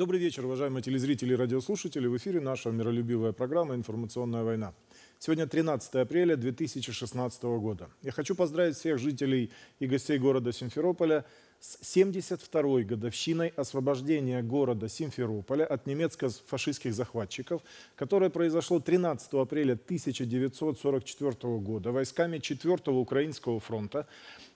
Добрый вечер, уважаемые телезрители и радиослушатели. В эфире наша миролюбивая программа «Информационная война». Сегодня 13 апреля 2016 года. Я хочу поздравить всех жителей и гостей города Симферополя с 72-й годовщиной освобождения города Симферополя от немецко-фашистских захватчиков, которое произошло 13 апреля 1944 года войсками 4-го Украинского фронта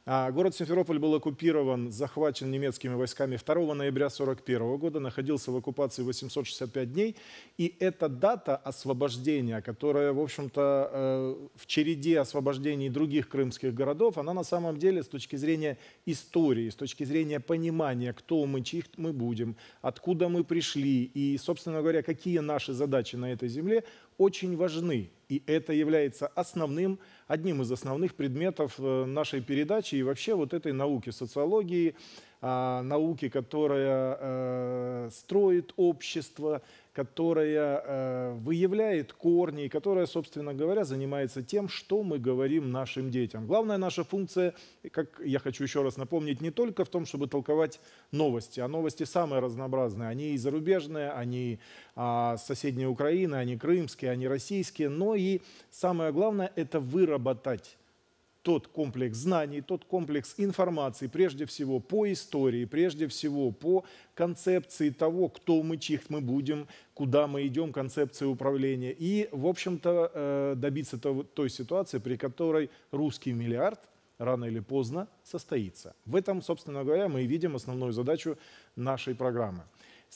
а, город Симферополь был оккупирован, захвачен немецкими войсками 2 ноября 1941 года, находился в оккупации 865 дней. И эта дата освобождения, которая, в общем-то, э, в череде освобождений других крымских городов, она на самом деле с точки зрения истории, с точки зрения понимания, кто мы, чьих мы будем, откуда мы пришли и, собственно говоря, какие наши задачи на этой земле, очень важны. И это является основным, одним из основных предметов э, нашей передачи и вообще вот этой науки социологии, а, науки, которая э, строит общество, которая э, выявляет корни и которая, собственно говоря, занимается тем, что мы говорим нашим детям. Главная наша функция, как я хочу еще раз напомнить, не только в том, чтобы толковать новости, а новости самые разнообразные. Они и зарубежные, они а, соседние Украины, они крымские, они российские, но и самое главное – это выработать тот комплекс знаний, тот комплекс информации, прежде всего по истории, прежде всего по концепции того, кто мы, чьих мы будем, куда мы идем, концепции управления. И, в общем-то, э, добиться той ситуации, при которой русский миллиард рано или поздно состоится. В этом, собственно говоря, мы и видим основную задачу нашей программы.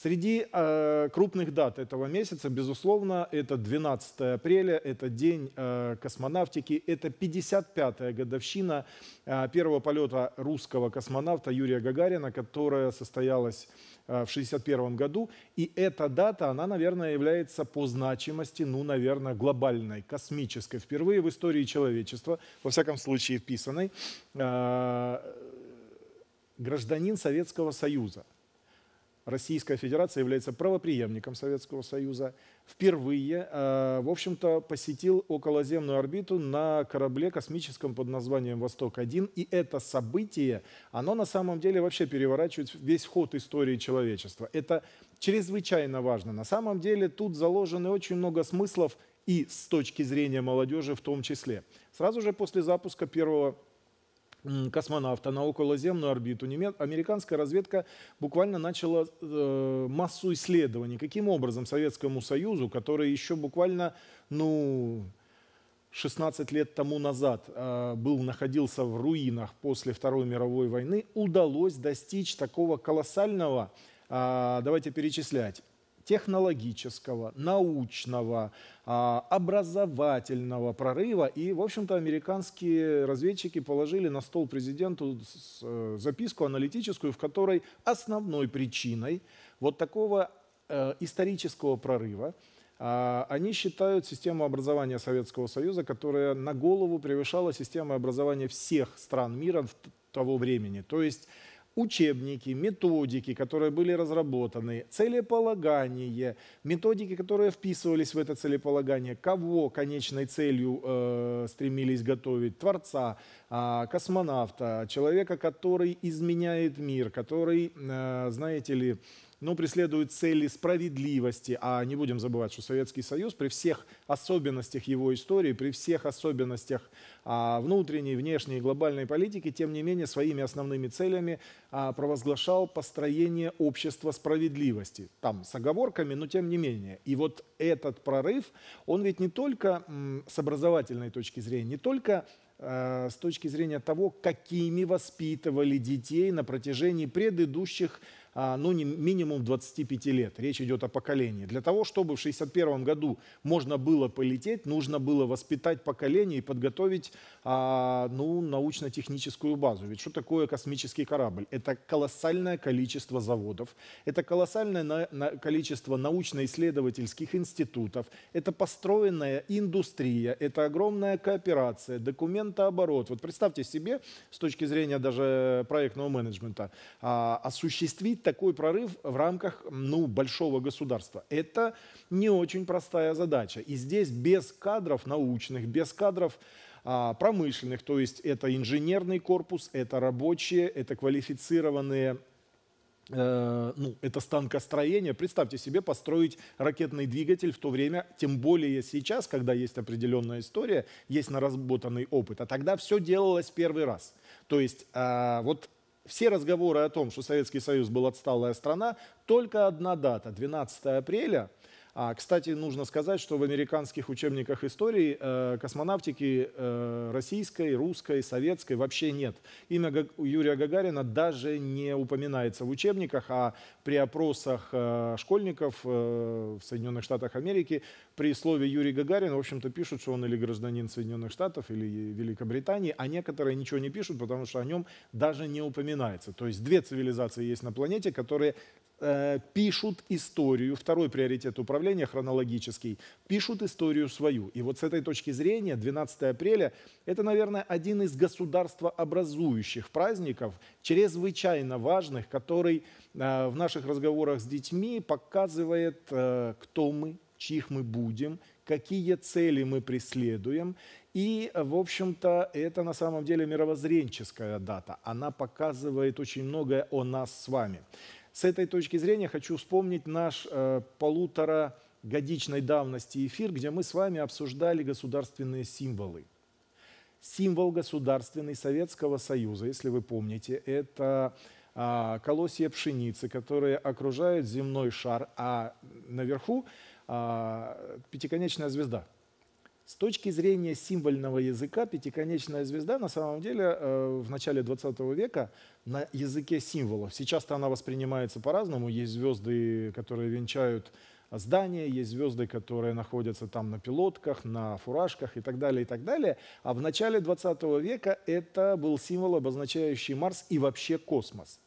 Среди э, крупных дат этого месяца, безусловно, это 12 апреля, это День э, космонавтики, это 55-я годовщина э, первого полета русского космонавта Юрия Гагарина, которая состоялась э, в 61 году. И эта дата, она, наверное, является по значимости, ну, наверное, глобальной, космической. Впервые в истории человечества, во всяком случае вписанной, э, гражданин Советского Союза – Российская Федерация является правоприемником Советского Союза, впервые, э, в общем-то, посетил околоземную орбиту на корабле космическом под названием «Восток-1». И это событие, оно на самом деле вообще переворачивает весь ход истории человечества. Это чрезвычайно важно. На самом деле тут заложено очень много смыслов и с точки зрения молодежи в том числе. Сразу же после запуска первого космонавта на околоземную орбиту, американская разведка буквально начала э, массу исследований. Каким образом Советскому Союзу, который еще буквально, ну, 16 лет тому назад э, был, находился в руинах после Второй мировой войны, удалось достичь такого колоссального, э, давайте перечислять, технологического, научного, а, образовательного прорыва. И, в общем-то, американские разведчики положили на стол президенту э, записку аналитическую, в которой основной причиной вот такого э, исторического прорыва а, они считают систему образования Советского Союза, которая на голову превышала систему образования всех стран мира того времени. То есть учебники, методики, которые были разработаны, целеполагание, методики, которые вписывались в это целеполагание, кого конечной целью э, стремились готовить, творца, э, космонавта, человека, который изменяет мир, который, э, знаете ли, но преследуют цели справедливости. А не будем забывать, что Советский Союз при всех особенностях его истории, при всех особенностях а, внутренней, внешней глобальной политики, тем не менее своими основными целями а, провозглашал построение общества справедливости. Там с оговорками, но тем не менее. И вот этот прорыв, он ведь не только с образовательной точки зрения, не только э, с точки зрения того, какими воспитывали детей на протяжении предыдущих а, ну, не, минимум 25 лет. Речь идет о поколении. Для того, чтобы в 1961 году можно было полететь, нужно было воспитать поколение и подготовить а, ну, научно-техническую базу. Ведь что такое космический корабль? Это колоссальное количество заводов, это колоссальное на, на, количество научно-исследовательских институтов, это построенная индустрия, это огромная кооперация, документооборот. Вот представьте себе, с точки зрения даже проектного менеджмента, а, осуществить допустить такой прорыв в рамках ну, большого государства. Это не очень простая задача. И здесь без кадров научных, без кадров а, промышленных, то есть это инженерный корпус, это рабочие, это квалифицированные э, ну, это станкостроение. Представьте себе построить ракетный двигатель в то время, тем более сейчас, когда есть определенная история, есть наработанный опыт. А тогда все делалось первый раз. То есть а, вот все разговоры о том, что Советский Союз был отсталая страна, только одна дата, 12 апреля. А, кстати, нужно сказать, что в американских учебниках истории э, космонавтики э, российской, русской, советской вообще нет. Имя Га Юрия Гагарина даже не упоминается в учебниках, а при опросах э, школьников э, в Соединенных Штатах Америки при слове Юрий Гагарин, в общем-то, пишут, что он или гражданин Соединенных Штатов, или Великобритании, а некоторые ничего не пишут, потому что о нем даже не упоминается. То есть две цивилизации есть на планете, которые э, пишут историю, второй приоритет управления хронологический, пишут историю свою. И вот с этой точки зрения 12 апреля это, наверное, один из государствообразующих праздников, чрезвычайно важных, который э, в наших разговорах с детьми показывает, э, кто мы, чьих мы будем, какие цели мы преследуем. И, в общем-то, это на самом деле мировоззренческая дата. Она показывает очень многое о нас с вами. С этой точки зрения хочу вспомнить наш э, полутора годичной давности эфир, где мы с вами обсуждали государственные символы. Символ государственный Советского Союза, если вы помните, это а, колосья пшеницы, которые окружают земной шар, а наверху а, пятиконечная звезда. С точки зрения символьного языка, пятиконечная звезда на самом деле э, в начале 20 века на языке символов. Сейчас-то она воспринимается по-разному. Есть звезды, которые венчают здания, есть звезды, которые находятся там на пилотках, на фуражках и так далее, и так далее. А в начале 20 века это был символ, обозначающий Марс и вообще космос.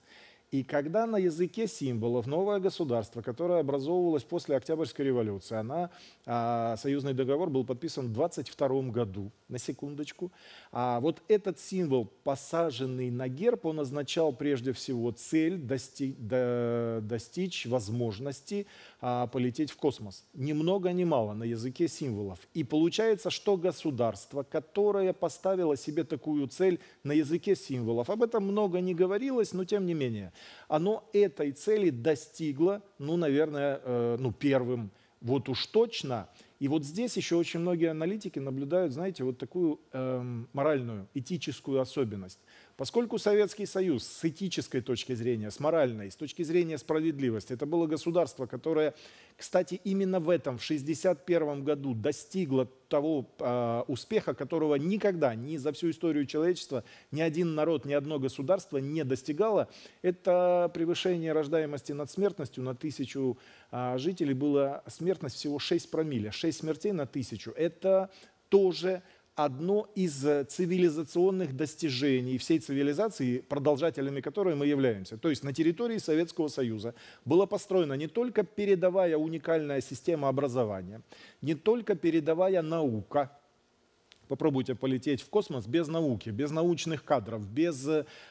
И когда на языке символов новое государство, которое образовывалось после Октябрьской революции, она, а, союзный договор был подписан в 22 году, на секундочку, а вот этот символ, посаженный на герб, он означал прежде всего цель дости, до, достичь возможности а, полететь в космос. Ни много ни мало на языке символов. И получается, что государство, которое поставило себе такую цель на языке символов, об этом много не говорилось, но тем не менее – оно этой цели достигло, ну, наверное, э, ну, первым, вот уж точно. И вот здесь еще очень многие аналитики наблюдают, знаете, вот такую э, моральную, этическую особенность. Поскольку Советский Союз с этической точки зрения, с моральной, с точки зрения справедливости, это было государство, которое, кстати, именно в этом, в 1961 году достигло того э, успеха, которого никогда, ни за всю историю человечества, ни один народ, ни одно государство не достигало, это превышение рождаемости над смертностью на тысячу э, жителей было смертность всего 6 промилле, 6 смертей на тысячу. Это тоже одно из э, цивилизационных достижений всей цивилизации, продолжателями которой мы являемся. То есть на территории Советского Союза была построена не только передовая уникальная система образования, не только передовая наука, попробуйте полететь в космос без науки, без научных кадров, без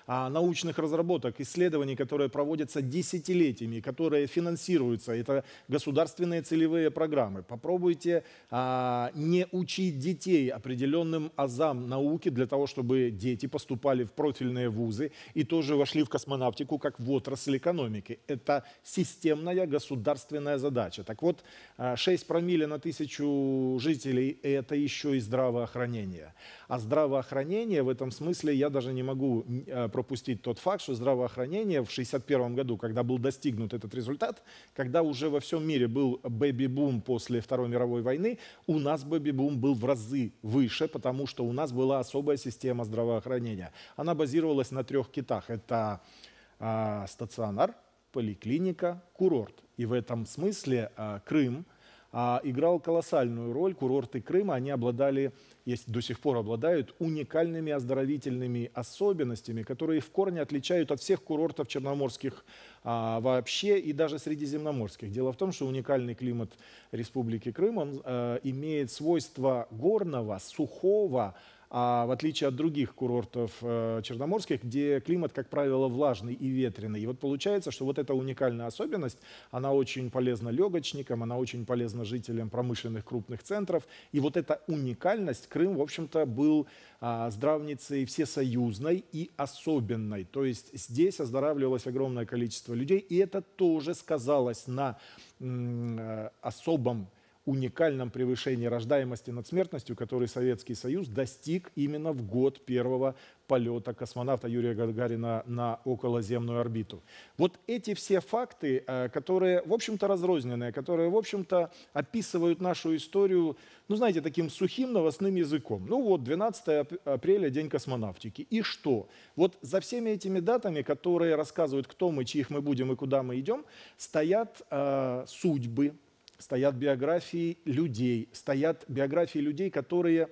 а, научных разработок, исследований, которые проводятся десятилетиями, которые финансируются. Это государственные целевые программы. Попробуйте а, не учить детей определенным азам науки для того, чтобы дети поступали в профильные вузы и тоже вошли в космонавтику как в отрасль экономики. Это системная государственная задача. Так вот, 6 а, промилле на тысячу жителей – это еще и здравоохранение здравоохранения. А здравоохранение в этом смысле я даже не могу э, пропустить тот факт, что здравоохранение в 1961 году, когда был достигнут этот результат, когда уже во всем мире был бэби-бум после Второй мировой войны, у нас бэби-бум был в разы выше, потому что у нас была особая система здравоохранения. Она базировалась на трех китах. Это э, стационар, поликлиника, курорт. И в этом смысле э, Крым – а, играл колоссальную роль. Курорты Крыма, они обладали, есть до сих пор обладают, уникальными оздоровительными особенностями, которые в корне отличают от всех курортов черноморских а, вообще и даже средиземноморских. Дело в том, что уникальный климат Республики Крым, он а, имеет свойства горного, сухого, а в отличие от других курортов э, черноморских, где климат, как правило, влажный и ветреный. И вот получается, что вот эта уникальная особенность, она очень полезна легочникам, она очень полезна жителям промышленных крупных центров. И вот эта уникальность Крым, в общем-то, был э, здравницей всесоюзной и особенной. То есть здесь оздоравливалось огромное количество людей, и это тоже сказалось на э, особом уникальном превышении рождаемости над смертностью, который Советский Союз достиг именно в год первого полета космонавта Юрия Гагарина на околоземную орбиту. Вот эти все факты, э, которые, в общем-то, разрозненные, которые, в общем-то, описывают нашу историю, ну, знаете, таким сухим новостным языком. Ну вот, 12 апреля, День космонавтики. И что? Вот за всеми этими датами, которые рассказывают, кто мы, чьих мы будем и куда мы идем, стоят э, судьбы, стоят биографии людей, стоят биографии людей, которые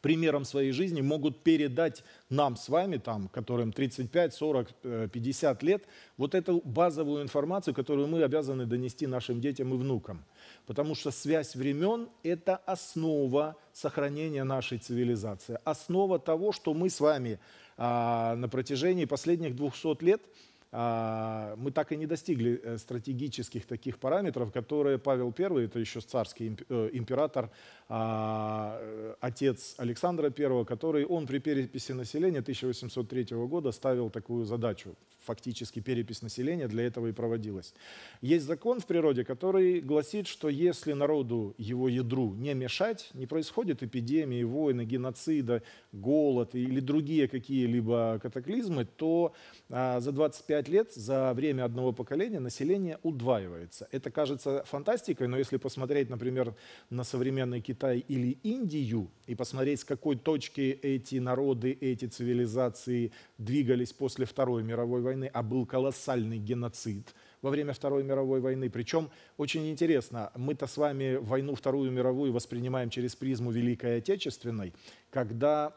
примером своей жизни могут передать нам с вами, там, которым 35, 40, 50 лет, вот эту базовую информацию, которую мы обязаны донести нашим детям и внукам. Потому что связь времен – это основа сохранения нашей цивилизации, основа того, что мы с вами а, на протяжении последних 200 лет – а, мы так и не достигли э, стратегических таких параметров, которые Павел I, это еще царский э, император, а, отец Александра I, который он при переписи населения 1803 года ставил такую задачу. Фактически перепись населения для этого и проводилась. Есть закон в природе, который гласит, что если народу его ядру не мешать, не происходит эпидемии, войны, геноцида, голод или другие какие-либо катаклизмы, то а, за 25 лет, за время одного поколения население удваивается. Это кажется фантастикой, но если посмотреть, например, на современный Китай, Китай или Индию и посмотреть, с какой точки эти народы, эти цивилизации двигались после Второй мировой войны, а был колоссальный геноцид во время Второй мировой войны. Причем очень интересно, мы-то с вами войну Вторую мировую воспринимаем через призму Великой Отечественной, когда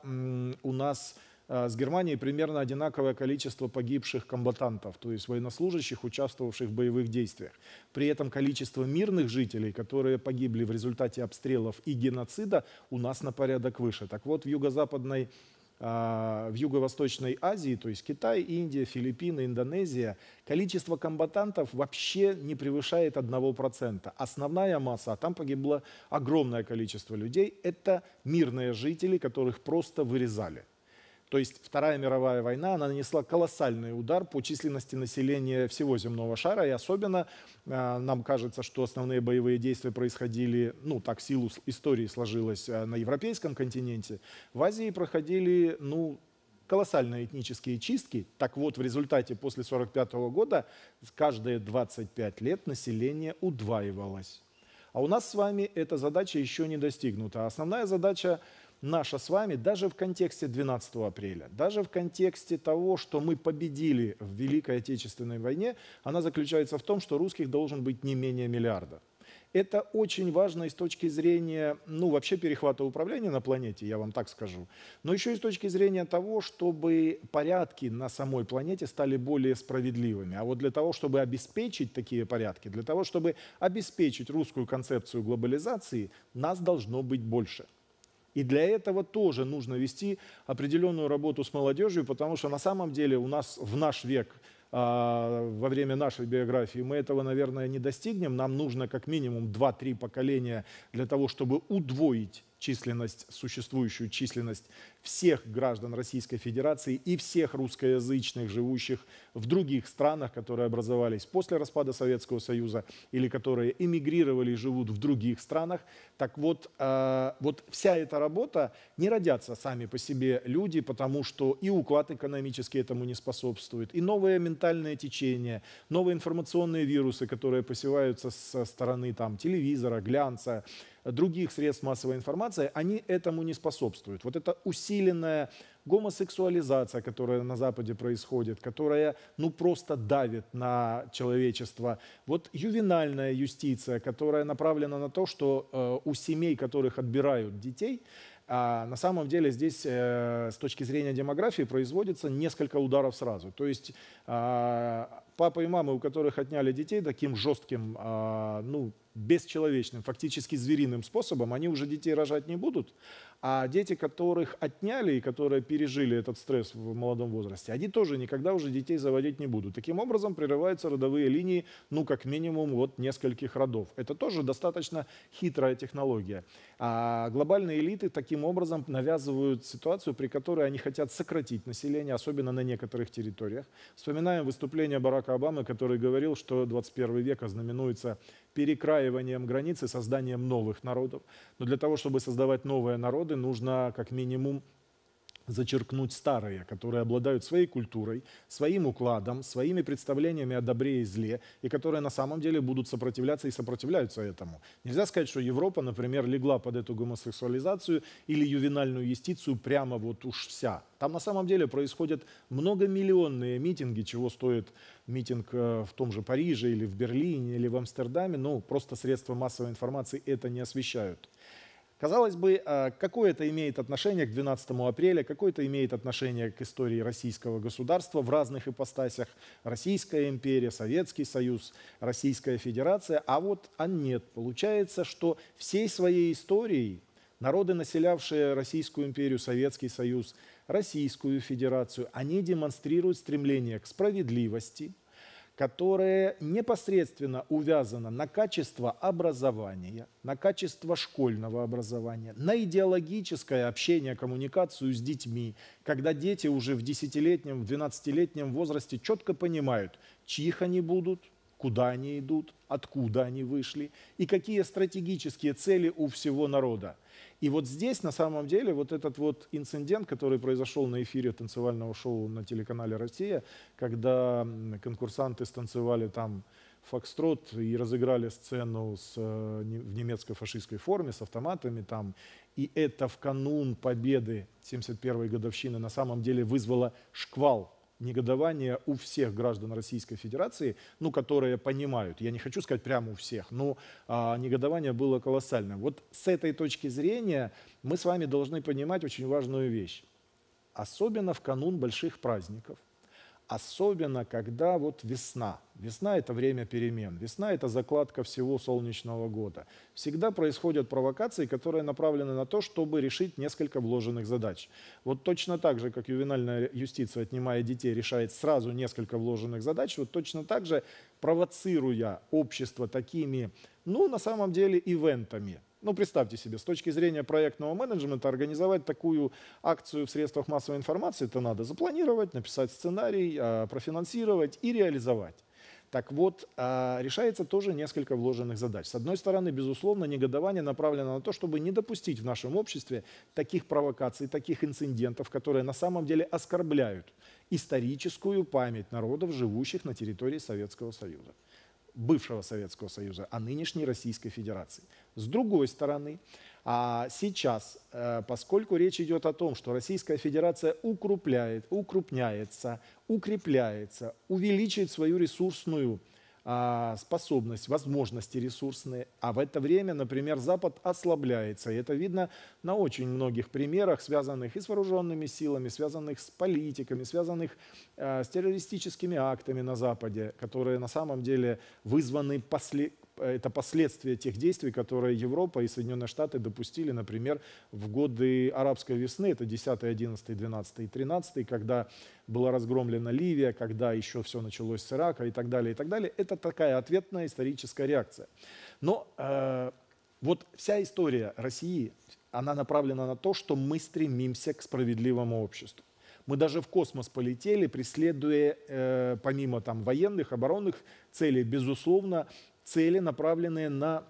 у нас Э, с Германией примерно одинаковое количество погибших комбатантов, то есть военнослужащих, участвовавших в боевых действиях. При этом количество мирных жителей, которые погибли в результате обстрелов и геноцида, у нас на порядок выше. Так вот, в юго-западной э, в Юго-Восточной Азии, то есть Китай, Индия, Филиппины, Индонезия, количество комбатантов вообще не превышает 1%. Основная масса, а там погибло огромное количество людей, это мирные жители, которых просто вырезали. То есть Вторая мировая война, она нанесла колоссальный удар по численности населения всего земного шара, и особенно э, нам кажется, что основные боевые действия происходили, ну так в силу истории сложилось, э, на европейском континенте. В Азии проходили, ну, колоссальные этнические чистки. Так вот, в результате после 1945 года каждые 25 лет население удваивалось. А у нас с вами эта задача еще не достигнута. Основная задача наша с вами, даже в контексте 12 апреля, даже в контексте того, что мы победили в Великой Отечественной войне, она заключается в том, что русских должен быть не менее миллиарда. Это очень важно и с точки зрения, ну, вообще перехвата управления на планете, я вам так скажу, но еще и с точки зрения того, чтобы порядки на самой планете стали более справедливыми. А вот для того, чтобы обеспечить такие порядки, для того, чтобы обеспечить русскую концепцию глобализации, нас должно быть больше. И для этого тоже нужно вести определенную работу с молодежью, потому что на самом деле у нас в наш век а, во время нашей биографии. Мы этого, наверное, не достигнем. Нам нужно как минимум 2-3 поколения для того, чтобы удвоить численность, существующую численность всех граждан Российской Федерации и всех русскоязычных, живущих в других странах, которые образовались после распада Советского Союза или которые эмигрировали и живут в других странах. Так вот, э, вот вся эта работа, не родятся сами по себе люди, потому что и уклад экономический этому не способствует, и новые ментальные течения, новые информационные вирусы, которые посеваются со стороны там, телевизора, глянца, других средств массовой информации, они этому не способствуют. Вот это усиленная гомосексуализация, которая на Западе происходит, которая ну просто давит на человечество. Вот ювенальная юстиция, которая направлена на то, что э, у семей, которых отбирают детей, а на самом деле здесь э, с точки зрения демографии производится несколько ударов сразу. То есть э, Папы и мамы, у которых отняли детей таким жестким, а, ну, бесчеловечным, фактически звериным способом, они уже детей рожать не будут, а дети, которых отняли и которые пережили этот стресс в молодом возрасте, они тоже никогда уже детей заводить не будут. Таким образом прерываются родовые линии, ну, как минимум, вот нескольких родов. Это тоже достаточно хитрая технология. А глобальные элиты таким образом навязывают ситуацию, при которой они хотят сократить население, особенно на некоторых территориях. Вспоминаем выступление Барака Барака Обамы, который говорил, что 21 век ознаменуется перекраиванием границ и созданием новых народов. Но для того, чтобы создавать новые народы, нужно как минимум зачеркнуть старые, которые обладают своей культурой, своим укладом, своими представлениями о добре и зле, и которые на самом деле будут сопротивляться и сопротивляются этому. Нельзя сказать, что Европа, например, легла под эту гомосексуализацию или ювенальную юстицию прямо вот уж вся. Там на самом деле происходят многомиллионные митинги, чего стоит митинг э, в том же Париже или в Берлине или в Амстердаме, ну просто средства массовой информации это не освещают. Казалось бы, а, какое это имеет отношение к 12 апреля, какое это имеет отношение к истории российского государства в разных ипостасях, Российская империя, Советский Союз, Российская Федерация, а вот а нет. Получается, что всей своей историей народы, населявшие Российскую империю, Советский Союз, Российскую Федерацию, они демонстрируют стремление к справедливости – которое непосредственно увязано на качество образования, на качество школьного образования, на идеологическое общение, коммуникацию с детьми, когда дети уже в 10-летнем, в 12-летнем возрасте четко понимают, чьих они будут – куда они идут, откуда они вышли и какие стратегические цели у всего народа. И вот здесь, на самом деле, вот этот вот инцидент, который произошел на эфире танцевального шоу на телеканале «Россия», когда конкурсанты станцевали там фокстрот и разыграли сцену с, э, в немецко-фашистской форме, с автоматами там. И это в канун победы 71-й годовщины на самом деле вызвало шквал негодование у всех граждан Российской Федерации, ну, которые понимают, я не хочу сказать прямо у всех, но а, негодование было колоссальным. Вот с этой точки зрения мы с вами должны понимать очень важную вещь. Особенно в канун больших праздников, особенно когда вот весна. Весна – это время перемен, весна – это закладка всего солнечного года. Всегда происходят провокации, которые направлены на то, чтобы решить несколько вложенных задач. Вот точно так же, как ювенальная юстиция, отнимая детей, решает сразу несколько вложенных задач, вот точно так же, провоцируя общество такими, ну, на самом деле, ивентами – ну, представьте себе, с точки зрения проектного менеджмента, организовать такую акцию в средствах массовой информации, это надо запланировать, написать сценарий, а, профинансировать и реализовать. Так вот, а, решается тоже несколько вложенных задач. С одной стороны, безусловно, негодование направлено на то, чтобы не допустить в нашем обществе таких провокаций, таких инцидентов, которые на самом деле оскорбляют историческую память народов, живущих на территории Советского Союза бывшего Советского Союза, а нынешней Российской Федерации. С другой стороны, а сейчас, э, поскольку речь идет о том, что Российская Федерация укрупляет, укрупняется, укрепляется, увеличивает свою ресурсную а, способность, возможности ресурсные, а в это время, например, Запад ослабляется. И это видно на очень многих примерах, связанных и с вооруженными силами, связанных с политиками, связанных а, с террористическими актами на Западе, которые на самом деле вызваны после это последствия тех действий, которые Европа и Соединенные Штаты допустили, например, в годы арабской весны, это 10, 11, 12 и 13, когда была разгромлена Ливия, когда еще все началось с Ирака и так далее, и так далее. Это такая ответная историческая реакция. Но э, вот вся история России, она направлена на то, что мы стремимся к справедливому обществу. Мы даже в космос полетели, преследуя, э, помимо там, военных, оборонных целей, безусловно, цели, направленные на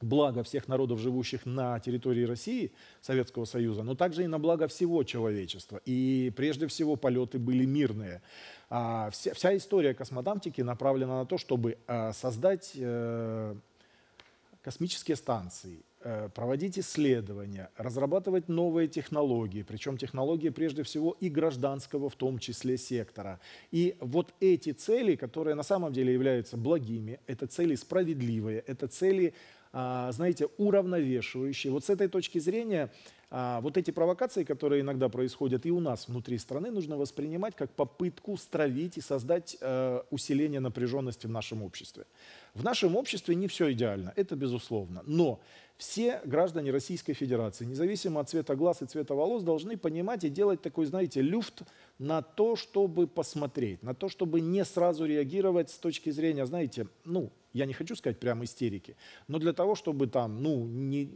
благо всех народов, живущих на территории России, Советского Союза, но также и на благо всего человечества. И прежде всего полеты были мирные. А вся, история космодамтики направлена на то, чтобы а, создать... Э, космические станции, э, проводить исследования, разрабатывать новые технологии, причем технологии прежде всего и гражданского в том числе сектора. И вот эти цели, которые на самом деле являются благими, это цели справедливые, это цели, а, знаете, уравновешивающие. Вот с этой точки зрения а, вот эти провокации, которые иногда происходят и у нас внутри страны, нужно воспринимать как попытку стравить и создать э, усиление напряженности в нашем обществе. В нашем обществе не все идеально, это безусловно. Но все граждане Российской Федерации, независимо от цвета глаз и цвета волос, должны понимать и делать такой, знаете, люфт на то, чтобы посмотреть, на то, чтобы не сразу реагировать с точки зрения, знаете, ну, я не хочу сказать прямо истерики, но для того, чтобы там, ну, не, э,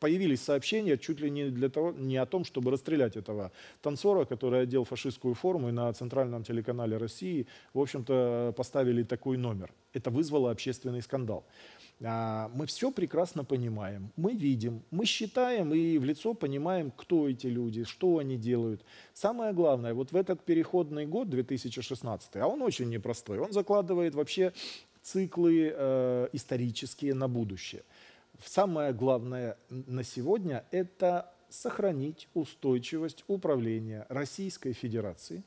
появились сообщения чуть ли не, для того, не о том, чтобы расстрелять этого танцора, который одел фашистскую форму и на центральном телеканале России, в общем-то, поставили такой номер. Это вызвало общественный скандал. А, мы все прекрасно понимаем, мы видим, мы считаем и в лицо понимаем, кто эти люди, что они делают. Самое главное, вот в этот переходный год 2016, а он очень непростой, он закладывает вообще циклы э, исторические на будущее. Самое главное на сегодня – это сохранить устойчивость управления Российской Федерации,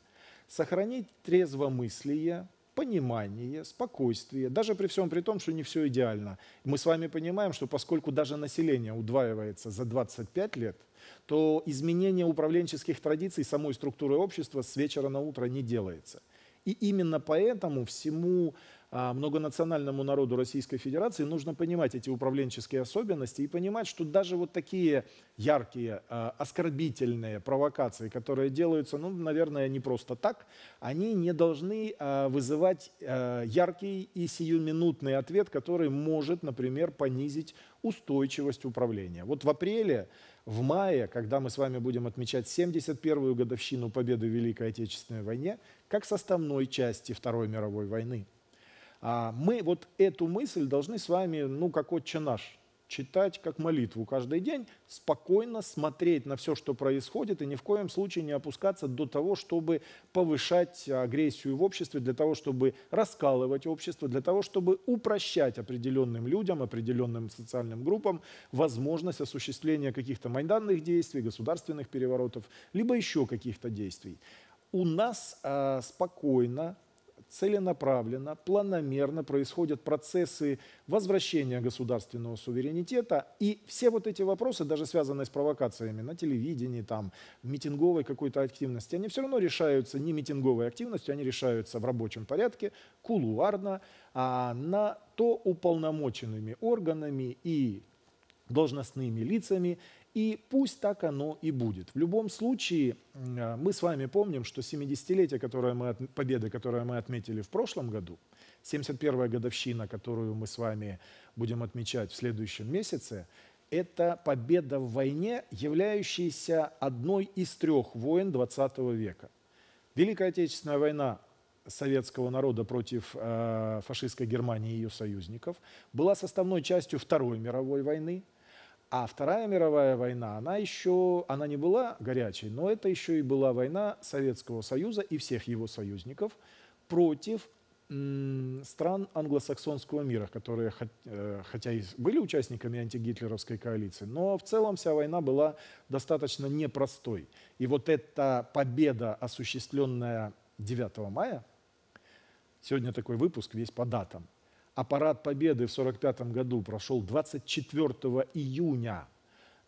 сохранить трезвомыслие, понимание, спокойствие, даже при всем при том, что не все идеально. Мы с вами понимаем, что поскольку даже население удваивается за 25 лет, то изменение управленческих традиций самой структуры общества с вечера на утро не делается. И именно поэтому всему а, многонациональному народу Российской Федерации нужно понимать эти управленческие особенности и понимать, что даже вот такие яркие, а, оскорбительные провокации, которые делаются, ну, наверное, не просто так, они не должны а, вызывать яркий и сиюминутный ответ, который может, например, понизить устойчивость управления. Вот в апреле, в мае, когда мы с вами будем отмечать 71-ю годовщину победы в Великой Отечественной войне, как составной части Второй мировой войны – а мы вот эту мысль должны с вами, ну, как отче наш, читать как молитву каждый день, спокойно смотреть на все, что происходит, и ни в коем случае не опускаться до того, чтобы повышать агрессию в обществе, для того, чтобы раскалывать общество, для того, чтобы упрощать определенным людям, определенным социальным группам возможность осуществления каких-то майданных действий, государственных переворотов, либо еще каких-то действий. У нас э, спокойно, целенаправленно, планомерно происходят процессы возвращения государственного суверенитета. И все вот эти вопросы, даже связанные с провокациями на телевидении, там, митинговой какой-то активности, они все равно решаются не митинговой активностью, они решаются в рабочем порядке, кулуарно, а на то уполномоченными органами и должностными лицами, и пусть так оно и будет. В любом случае, э, мы с вами помним, что 70-летие, которое мы, от... победы, которое мы отметили в прошлом году, 71-я годовщина, которую мы с вами будем отмечать в следующем месяце, это победа в войне, являющаяся одной из трех войн XX века. Великая Отечественная война советского народа против э, фашистской Германии и ее союзников была составной частью Второй мировой войны – а Вторая мировая война, она еще, она не была горячей, но это еще и была война Советского Союза и всех его союзников против стран англосаксонского мира, которые, э, хотя и были участниками антигитлеровской коалиции, но в целом вся война была достаточно непростой. И вот эта победа, осуществленная 9 мая, сегодня такой выпуск весь по датам – а парад Победы в 1945 году прошел 24 июня.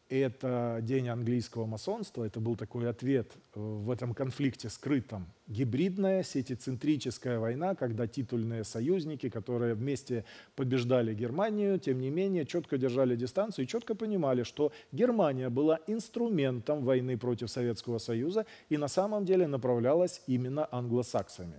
Это день английского масонства, это был такой ответ э, в этом конфликте скрытом. Гибридная сетицентрическая война, когда титульные союзники, которые вместе побеждали Германию, тем не менее четко держали дистанцию и четко понимали, что Германия была инструментом войны против Советского Союза и на самом деле направлялась именно англосаксами.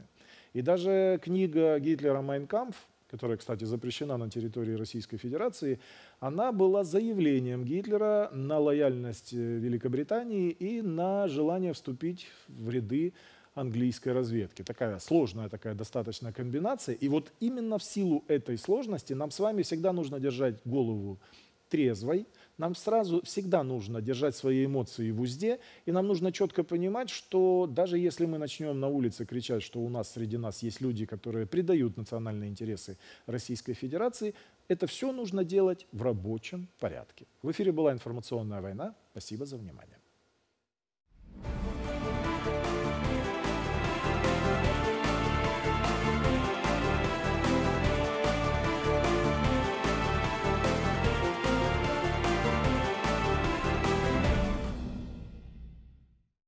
И даже книга Гитлера «Майнкампф», которая, кстати, запрещена на территории Российской Федерации, она была заявлением Гитлера на лояльность э, Великобритании и на желание вступить в ряды английской разведки. Такая сложная, такая достаточно комбинация. И вот именно в силу этой сложности нам с вами всегда нужно держать голову трезвой, нам сразу всегда нужно держать свои эмоции в узде, и нам нужно четко понимать, что даже если мы начнем на улице кричать, что у нас среди нас есть люди, которые предают национальные интересы Российской Федерации, это все нужно делать в рабочем порядке. В эфире была информационная война. Спасибо за внимание.